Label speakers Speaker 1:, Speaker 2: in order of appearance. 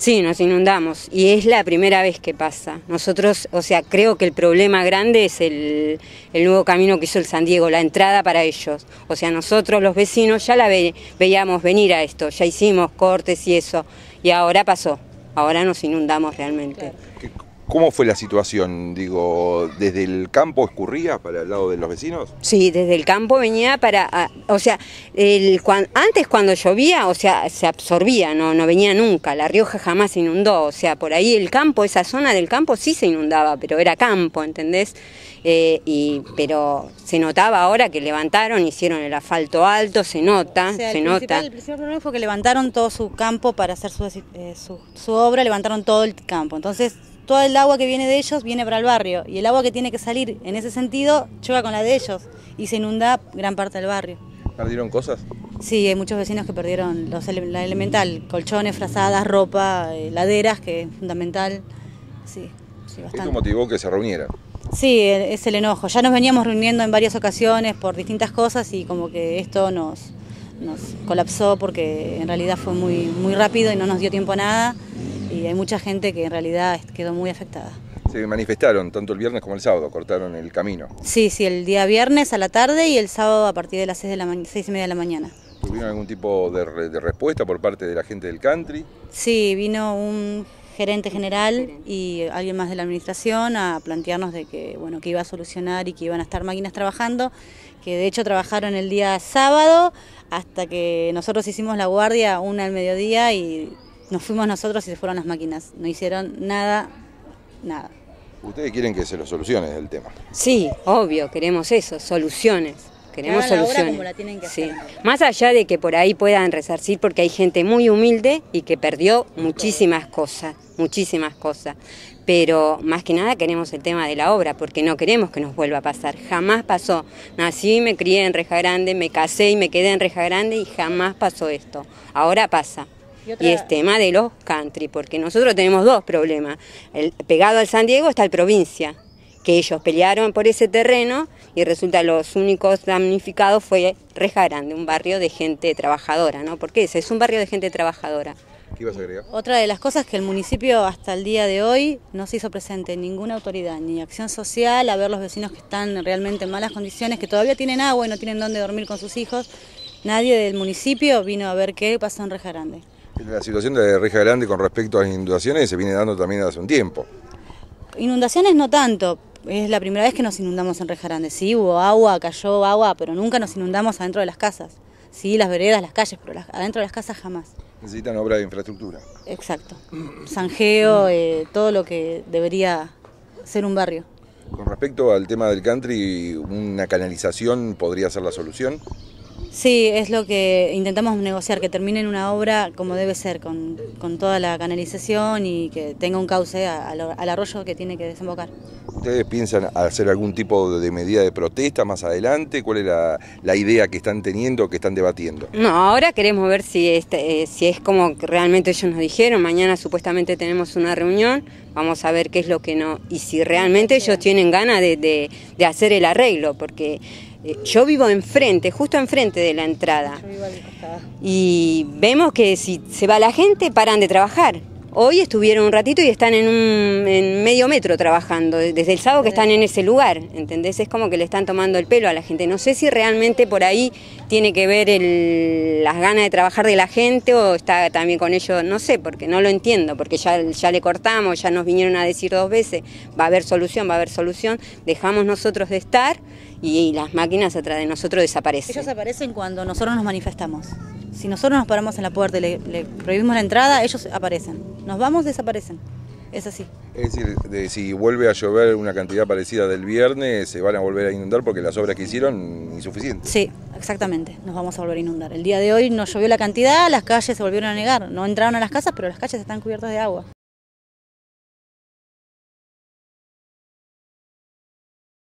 Speaker 1: Sí, nos inundamos y es la primera vez que pasa. Nosotros, o sea, creo que el problema grande es el, el nuevo camino que hizo el San Diego, la entrada para ellos. O sea, nosotros los vecinos ya la veíamos venir a esto, ya hicimos cortes y eso, y ahora pasó, ahora nos inundamos realmente.
Speaker 2: ¿Cómo fue la situación? Digo, ¿desde el campo escurría para el lado de los vecinos?
Speaker 1: Sí, desde el campo venía para, o sea, el, antes cuando llovía, o sea, se absorbía, no, no venía nunca, La Rioja jamás se inundó, o sea, por ahí el campo, esa zona del campo sí se inundaba, pero era campo, ¿entendés? Eh, y, pero se notaba ahora que levantaron, hicieron el asfalto alto, se nota, o se nota.
Speaker 3: principal problema fue que levantaron todo su campo para hacer su eh, obra, levantaron todo el campo, entonces toda el agua que viene de ellos viene para el barrio y el agua que tiene que salir en ese sentido choca con la de ellos y se inunda gran parte del barrio.
Speaker 2: ¿Perdieron cosas?
Speaker 3: Sí, hay muchos vecinos que perdieron los, la elemental, colchones, frazadas, ropa, eh, laderas, que es fundamental. Sí, sí bastante. ¿Esto
Speaker 2: motivó que se reuniera.
Speaker 3: Sí, e-, es el enojo. Ya nos veníamos reuniendo en varias ocasiones por distintas cosas y como que esto nos, nos colapsó porque en realidad fue muy, muy rápido y no nos dio tiempo a nada y hay mucha gente que en realidad quedó muy afectada.
Speaker 2: Se manifestaron tanto el viernes como el sábado, cortaron el camino.
Speaker 3: Sí, sí, el día viernes a la tarde y el sábado a partir de las 6, de la seis y media de la mañana.
Speaker 2: ¿Tuvieron algún tipo de, respuesta por parte de la gente del country?
Speaker 3: Sí, vino un gerente general y alguien más de la administración a plantearnos de que bueno que iba a solucionar y que iban a estar máquinas trabajando, que de hecho trabajaron el día sábado hasta que nosotros hicimos la guardia una al mediodía y nos fuimos nosotros y se fueron las máquinas. No hicieron nada, nada.
Speaker 2: Ustedes quieren que se lo solucione el tema.
Speaker 1: Sí, obvio, queremos eso, soluciones. Queremos soluciones. como la tienen que sí. Más allá de que por ahí puedan resarcir, porque hay gente muy humilde y que perdió muchísimas cosas, muchísimas cosas. Pero más que nada queremos el tema de la obra, porque no queremos que nos vuelva a pasar. Jamás pasó. Nací, y me crié en Reja Grande, me casé y me quedé en Reja Grande y jamás pasó esto. Ahora pasa. ¿Y, es tema de los country, porque nosotros tenemos dos problemas. El, pegado al San Diego está el provincia, que ellos pelearon por ese terreno y resulta los únicos damnificados fue Reja Grande, un barrio de gente trabajadora, ¿no? Porque ese es un barrio de gente trabajadora.
Speaker 2: ¿Qué a
Speaker 3: Otra de las cosas que el municipio hasta el día de hoy no se hizo presente, ninguna autoridad, ni acción social, a ver los vecinos que están realmente en malas condiciones, que todavía tienen agua y no tienen dónde dormir con sus hijos. Nadie del municipio vino a ver qué pasó en Reja Grande.
Speaker 2: La situación de Reja Grande con respecto a las inundaciones se viene dando también hace un tiempo.
Speaker 3: Inundaciones no tanto, es la primera vez que nos inundamos en Reja Grande. Sí, hubo agua, cayó agua, pero nunca nos inundamos adentro de las casas. Sí, las veredas, las calles, pero adentro de las casas jamás.
Speaker 2: Necesitan obra de infraestructura.
Speaker 3: Exacto. Sanjeo, eh, todo lo que debería ser un barrio.
Speaker 2: Con respecto al tema del country, ¿una canalización podría ser la solución?
Speaker 3: Sí, es lo que intentamos negociar, que terminen una obra como debe ser, con, toda la canalización y que tenga un cauce al, arroyo que tiene que desembocar.
Speaker 2: ¿Ustedes piensan hacer algún tipo de medida de protesta más adelante? ¿Cuál es la, idea que están teniendo, que están debatiendo?
Speaker 1: No, ahora queremos ver si, este, eh, si es como realmente ellos nos dijeron. Mañana supuestamente tenemos una reunión, vamos a ver qué es lo que no... Y si realmente ellos tienen ganas de hacer el arreglo, porque eh, yo vivo enfrente, justo enfrente de la entrada. y vemos que si se va la gente, paran de trabajar. Hoy estuvieron un ratito y están en, un, medio metro trabajando, desde el sábado que están en ese lugar, ¿entendés? Es como que le están tomando el pelo a la gente. No sé si realmente por ahí tiene que ver las ganas de trabajar de la gente o está también con ellos, no sé, porque no lo entiendo, porque ya, ya le cortamos, ya nos vinieron a decir dos veces, va a haber solución, va a haber solución, dejamos nosotros de estar y las máquinas atrás de nosotros desaparecen. Ellos
Speaker 3: aparecen cuando nosotros nos manifestamos. Si nosotros nos paramos en la puerta y le prohibimos la entrada, ellos aparecen. Nos vamos, desaparecen. Es así.
Speaker 2: Es decir, si vuelve a llover una cantidad parecida del viernes, se van a volver a inundar porque las obras que hicieron insuficientes.
Speaker 3: Sí, exactamente, nos vamos a volver a inundar. El día de hoy no llovió la cantidad, las calles se volvieron a negar. No entraron a las casas, pero las calles están cubiertas de agua.